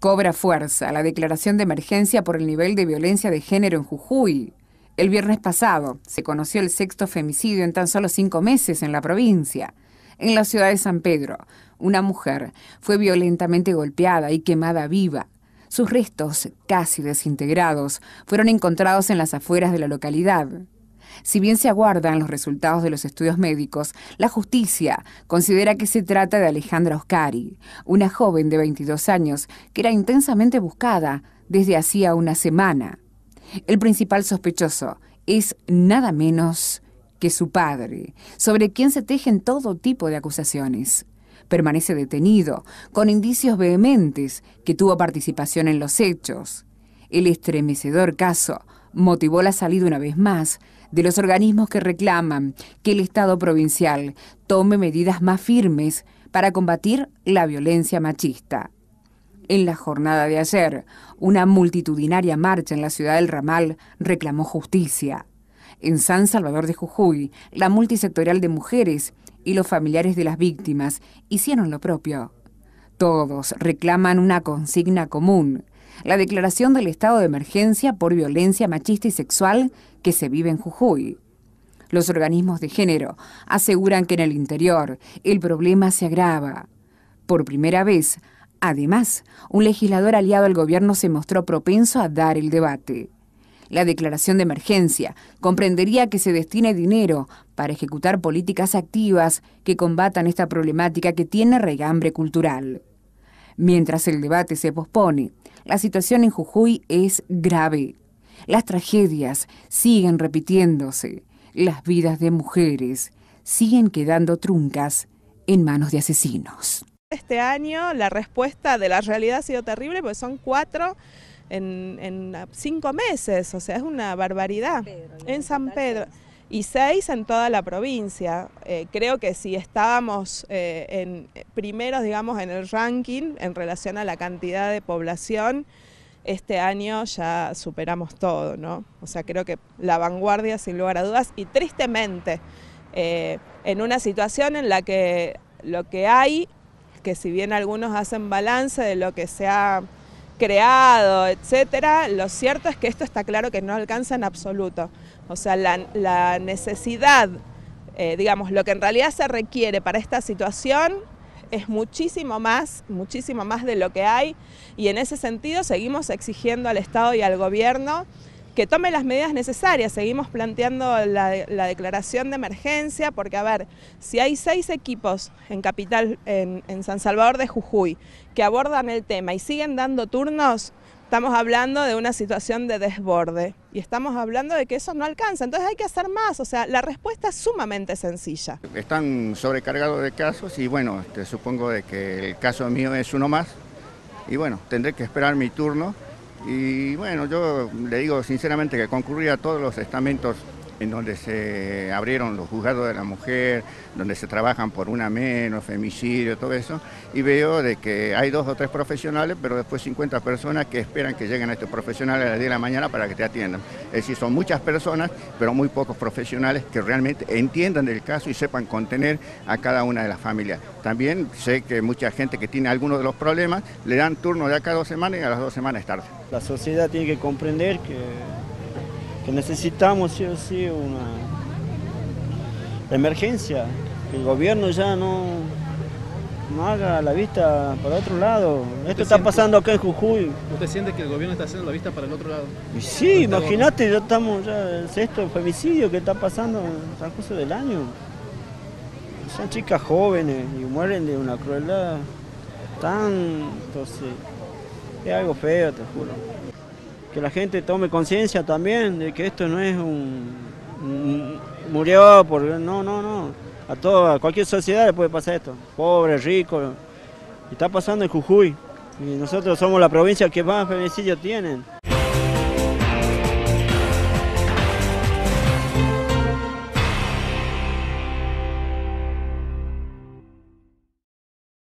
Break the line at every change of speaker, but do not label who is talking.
Cobra fuerza la declaración de emergencia por el nivel de violencia de género en Jujuy. El viernes pasado se conoció el sexto femicidio en tan solo cinco meses en la provincia. En la ciudad de San Pedro, una mujer fue violentamente golpeada y quemada viva. Sus restos, casi desintegrados, fueron encontrados en las afueras de la localidad. Si bien se aguardan los resultados de los estudios médicos, la justicia considera que se trata de Alejandra Oscari, una joven de 22 años que era intensamente buscada desde hacía una semana. El principal sospechoso es nada menos que su padre, sobre quien se tejen todo tipo de acusaciones. Permanece detenido, con indicios vehementes que tuvo participación en los hechos. El estremecedor caso motivó la salida una vez más de los organismos que reclaman que el Estado provincial tome medidas más firmes para combatir la violencia machista. En la jornada de ayer, una multitudinaria marcha en la ciudad del Ramal reclamó justicia. En San Salvador de Jujuy, la multisectorial de mujeres y los familiares de las víctimas hicieron lo propio. Todos reclaman una consigna común, la declaración del estado de emergencia por violencia machista y sexual que se vive en Jujuy. Los organismos de género aseguran que en el interior el problema se agrava. Por primera vez, además, un legislador aliado al gobierno se mostró propenso a dar el debate. La declaración de emergencia comprendería que se destine dinero para ejecutar políticas activas que combatan esta problemática que tiene regambre cultural. Mientras el debate se pospone, la situación en Jujuy es grave. Las tragedias siguen repitiéndose. Las vidas de mujeres siguen quedando truncas en manos de asesinos.
Este año la respuesta de la realidad ha sido terrible, porque son cuatro en, cinco meses, o sea, es una barbaridad. en, San Pedro y seis en toda la provincia. Eh, creo que si estábamos eh, en, primeros, digamos, en el ranking en relación a la cantidad de población, este año ya superamos todo, ¿no? O sea, creo que la vanguardia, sin lugar a dudas, y tristemente, eh, en una situación en la que lo que hay, que si bien algunos hacen balance de lo que se ha creado, etcétera, lo cierto es que esto está claro que no alcanza en absoluto. O sea, la, necesidad, eh, digamos, lo que en realidad se requiere para esta situación es muchísimo más, muchísimo más de lo que hay y en ese sentido seguimos exigiendo al Estado y al Gobierno que tome las medidas necesarias. Seguimos planteando la, declaración de emergencia, porque a ver, si hay seis equipos en Capital, en, San Salvador de Jujuy, que abordan el tema y siguen dando turnos, estamos hablando de una situación de desborde y estamos hablando de que eso no alcanza, entonces hay que hacer más, o sea, la respuesta es sumamente sencilla.
Están sobrecargados de casos y bueno, este, supongo de que el caso mío es uno más y bueno, tendré que esperar mi turno y bueno, yo le digo sinceramente que concurría a todos los estamentos en donde se abrieron los juzgados de la mujer, donde se trabajan por una menos, femicidio, todo eso, y veo de que hay dos o tres profesionales, pero después 50 personas que esperan que lleguen a estos profesionales a las 10 de la mañana para que te atiendan. Es decir, son muchas personas, pero muy pocos profesionales que realmente entiendan el caso y sepan contener a cada una de las familias. También sé que mucha gente que tiene algunos de los problemas le dan turno de acá dos semanas y a las dos semanas tarde.
La sociedad tiene que comprender que que necesitamos sí o sí una emergencia, que el gobierno ya no, no haga la vista para otro lado. Esto está pasando acá en Jujuy.
¿Usted siente que el gobierno está haciendo la vista para el otro lado?
sí, imagínate, ya estamos ya el sexto femicidio que está pasando en San José del año. Son chicas jóvenes y mueren de una crueldad tan... Entonces, es algo feo, te juro que la gente tome conciencia también de que esto no es un, murió por no, no, no. A toda, cualquier sociedad le puede pasar esto. Pobre, rico. Y está pasando en Jujuy. Y nosotros somos la provincia que más beneficios tienen.